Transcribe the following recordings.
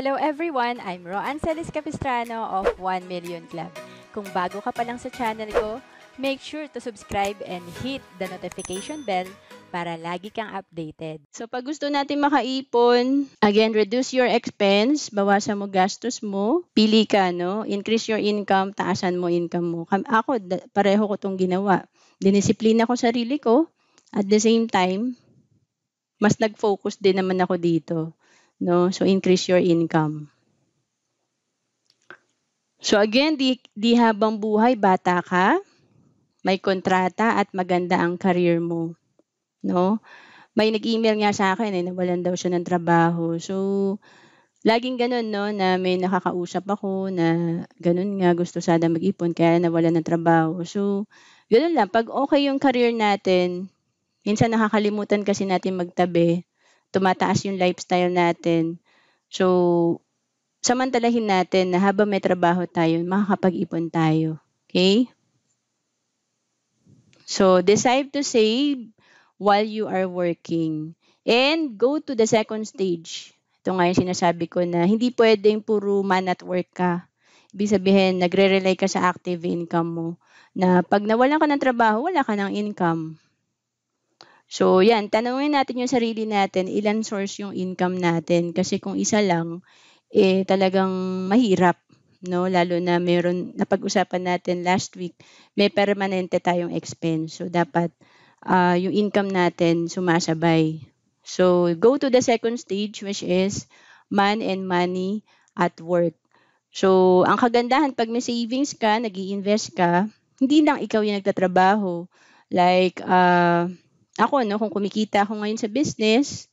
Hello everyone! I'm Roan Celis Capistrano of 1 Million Club. Kung bago ka pa lang sa channel ko, make sure to subscribe and hit the notification bell para lagi kang updated. So pag gusto natin makaipon, again, reduce your expense, bawasan mo gastos mo, pili ka, no? Increase your income, taasan mo income mo. Ako, pareho ko itong ginawa. Dinisiplina ko sarili ko. At the same time, mas nag-focus din naman ako dito. No? So increase your income. So again, di, di habang buhay, bata ka, may kontrata at maganda ang career mo. No? May nag-email nga sa akin eh, nawalan daw siya ng trabaho. So, laging ganun, no, na may nakakausap ako na ganun nga gusto sana mag-ipon kaya nawalan ng trabaho. So, ganun lang. Pag okay yung career natin, minsan nakakalimutan kasi natin magtabi tumataas yung lifestyle natin. So, samantalahin natin na habang may trabaho tayo, makakapag-ipon tayo. Okay? So, decide to save while you are working. And go to the second stage. Ito nga yung sinasabi ko na hindi pwedeng puro man at work ka. Ibig sabihin, nagre-rely ka sa active income mo. Na pag nawalan ka ng trabaho, wala ka ng income. So, yan, tanungin natin yung sarili natin, ilan source yung income natin kasi kung isa lang, eh talagang mahirap, no? Lalo na meron napag-usapan natin last week, may permanente tayong expense. So, dapat uh, yung income natin sumasabay. So, go to the second stage which is man and money at work. So, ang kagandahan pag may savings ka, nag invest ka, hindi lang ikaw yung nagtatrabaho. Like, uh, ako, no, kung kumikita ako ngayon sa business,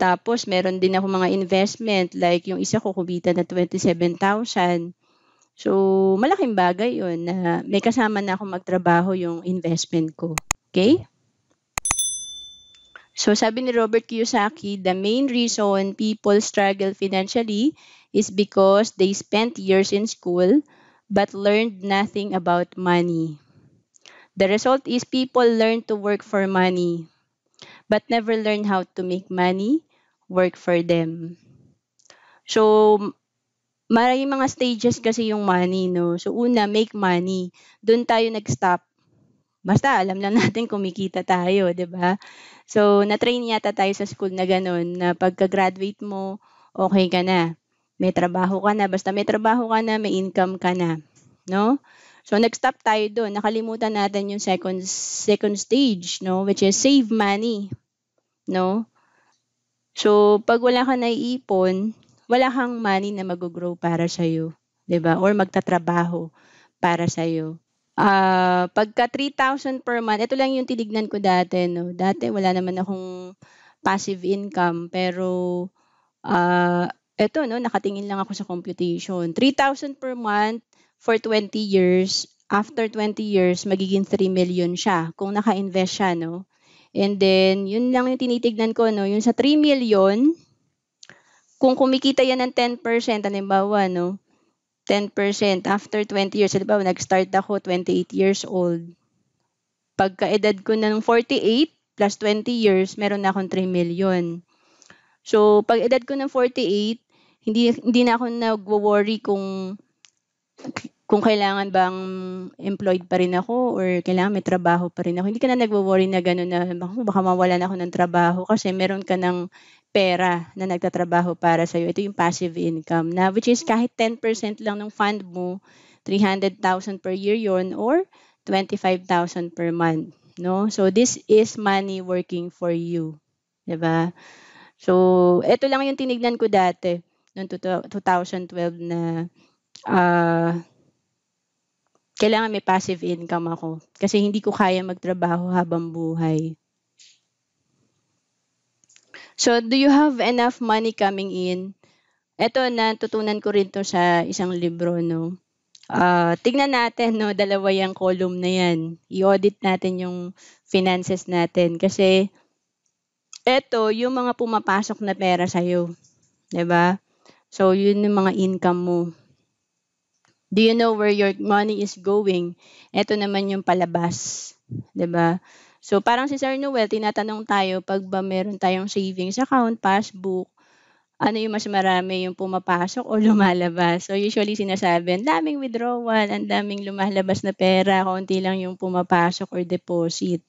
tapos meron din ako mga investment, like yung isa ko kumita na 27,000. So, malaking bagay yon na may kasama na akong magtrabaho yung investment ko. Okay? So, sabi ni Robert Kiyosaki, the main reason people struggle financially is because they spent years in school but learned nothing about money. The result is people learn to work for money, but never learn how to make money work for them. So, maraming mga stages kasi yung money, no? So, una, make money. Doon tayo nag-stop. Basta, alam lang natin kumikita tayo, di ba? So, na-train yata tayo sa school na ganun, na pagka-graduate mo, okay ka na. May trabaho ka na. Basta may trabaho ka na, may income ka na. No? So nag-stop tayo doon. Nakalimutan natin yung second second stage, no, which is save money, no? So pag wala kang naiipon, wala kang money na mag-grow para sa iyo, 'di ba? Or magtatrabaho para sa iyo. Ah, uh, pagka 3,000 per month, ito lang yung tinignan ko dati, no. Dati wala naman akong passive income, pero ah uh, ito, no, nakatingin lang ako sa computation. 3,000 per month, for 20 years, after 20 years, magiging 3 million siya kung naka-invest siya, no? And then, yun lang yung tinitignan ko, no? Yung sa 3 million, kung kumikita yan ng 10%, halimbawa, no? 10% after 20 years. Halimbawa, nag-start ako 28 years old. Pagka-edad ko na ng 48 plus 20 years, meron na akong 3 million. So, pag edad ko ng 48, hindi, hindi na ako nag-worry kung kung kailangan bang employed pa rin ako or kailangan may trabaho pa rin ako. Hindi ka na nagwo-worry na gano'n na baka mawalan ako ng trabaho kasi meron ka ng pera na nagtatrabaho para sa iyo. Ito yung passive income na which is kahit 10% lang ng fund mo, 300,000 per year yon or 25,000 per month, no? So this is money working for you. 'Di ba? So, ito lang yung tinignan ko dati noong 2012 na uh, kailangan may passive income ako kasi hindi ko kaya magtrabaho habang buhay. So, do you have enough money coming in? Ito, natutunan ko rin to sa isang libro, no? Uh, tignan natin, no? Dalawa yung column na yan. I-audit natin yung finances natin. Kasi, eto, yung mga pumapasok na pera sa'yo. ba? Diba? So, yun yung mga income mo. Do you know where your money is going? Ito naman yung palabas. ba? Diba? So, parang si Sir Noel, tinatanong tayo pag ba meron tayong savings account, passbook, ano yung mas marami yung pumapasok o lumalabas. So usually sinasabi, ang daming withdrawal, ang daming lumalabas na pera, konti lang yung pumapasok or deposit.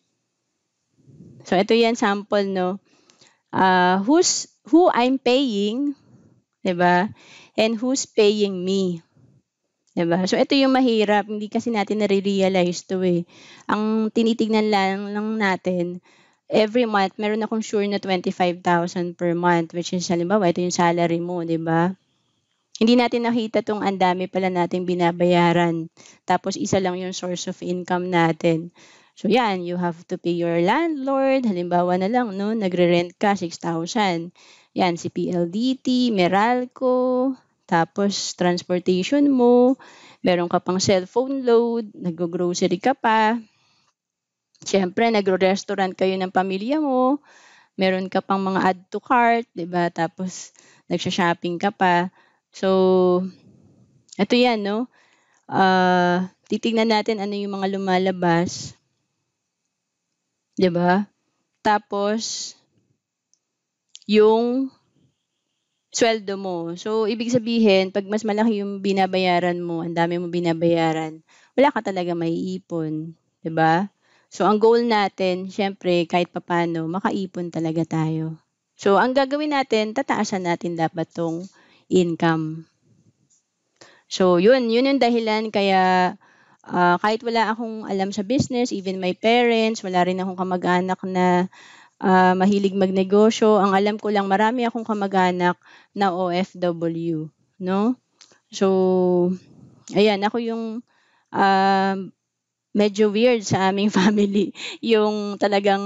So ito yan sample no. Uh, who's who I'm paying, 'di ba? And who's paying me? 'Di ba? So ito yung mahirap, hindi kasi natin nare-realize 'to eh. Ang tinitingnan lang lang natin every month meron akong sure na 25,000 per month which is halimbawa ito yung salary mo, 'di ba? Hindi natin nakita tong andami pala nating binabayaran. Tapos isa lang yung source of income natin. So yan, you have to pay your landlord. Halimbawa na lang, no, nagre-rent ka 6,000. Yan si PLDT, Meralco, tapos, transportation mo, meron ka pang cellphone load, nag-grocery ka pa. Siyempre, nagro-restaurant kayo ng pamilya mo, meron ka pang mga add to cart, 'di ba? Tapos nagsha-shopping ka pa. So ito 'yan, no? Uh, ah, titingnan natin ano yung mga lumalabas. 'Di ba? Tapos yung sweldo mo. So, ibig sabihin, pag mas malaki yung binabayaran mo, ang dami mo binabayaran, wala ka talaga maiipon. ba? Diba? So, ang goal natin, syempre, kahit papano, makaipon talaga tayo. So, ang gagawin natin, tataasan natin dapat tong income. So, yun. Yun yung dahilan kaya uh, kahit wala akong alam sa business, even my parents, wala rin akong kamag-anak na uh, mahilig magnegosyo. Ang alam ko lang marami akong kamag-anak na OFW, no? So ayan, ako yung uh, medyo weird sa aming family. Yung talagang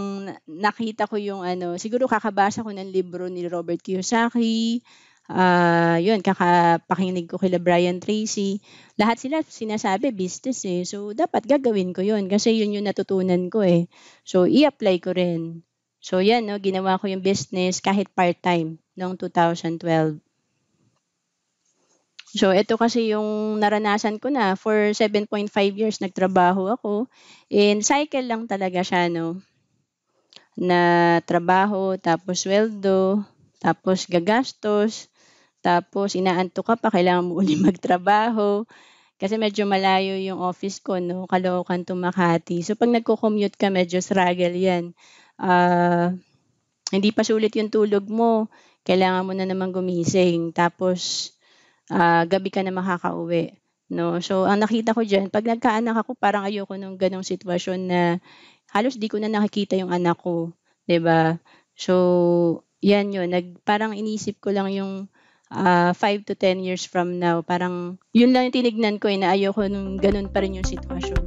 nakita ko yung ano, siguro kakabasa ko ng libro ni Robert Kiyosaki, uh, yun, kakapakinig ko kila Brian Tracy. Lahat sila sinasabi business eh. So, dapat gagawin ko yun kasi yun yung natutunan ko eh. So, i-apply ko rin. So yan, no, ginawa ko yung business kahit part-time noong 2012. So ito kasi yung naranasan ko na for 7.5 years nagtrabaho ako. In cycle lang talaga siya no. Na trabaho, tapos sweldo, tapos gagastos, tapos inaanto ka pa, kailangan mo uli magtrabaho. Kasi medyo malayo yung office ko, no? Kalookan to Makati. So, pag nagko-commute ka, medyo struggle yan uh, hindi pa sulit yung tulog mo, kailangan mo na naman gumising. Tapos, uh, gabi ka na makakauwi. No? So, ang nakita ko dyan, pag nagkaanak ako, parang ayoko nung ganong sitwasyon na halos di ko na nakikita yung anak ko. ba diba? So, yan yun. Nag, parang inisip ko lang yung 5 uh, ah, to 10 years from now. Parang yun lang yung tinignan ko eh, na ayoko nung ganun pa rin yung sitwasyon.